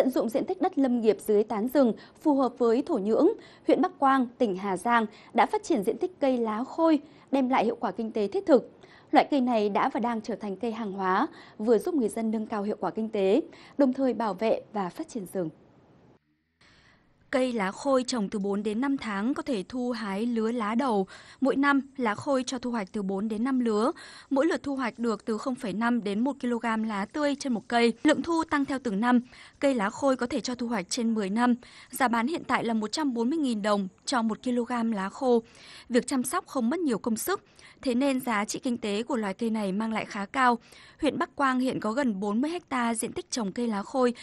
tận dụng diện tích đất lâm nghiệp dưới tán rừng phù hợp với thổ nhưỡng, huyện Bắc Quang, tỉnh Hà Giang đã phát triển diện tích cây lá khôi, đem lại hiệu quả kinh tế thiết thực. Loại cây này đã và đang trở thành cây hàng hóa, vừa giúp người dân nâng cao hiệu quả kinh tế, đồng thời bảo vệ và phát triển rừng. Cây lá khôi trồng từ 4 đến 5 tháng có thể thu hái lứa lá đầu. Mỗi năm, lá khôi cho thu hoạch từ 4 đến 5 lứa. Mỗi lượt thu hoạch được từ 0,5 đến 1 kg lá tươi trên một cây. Lượng thu tăng theo từng năm. Cây lá khôi có thể cho thu hoạch trên 10 năm. Giá bán hiện tại là 140.000 đồng cho 1 kg lá khô. Việc chăm sóc không mất nhiều công sức. Thế nên giá trị kinh tế của loài cây này mang lại khá cao. Huyện Bắc Quang hiện có gần 40 ha diện tích trồng cây lá khôi.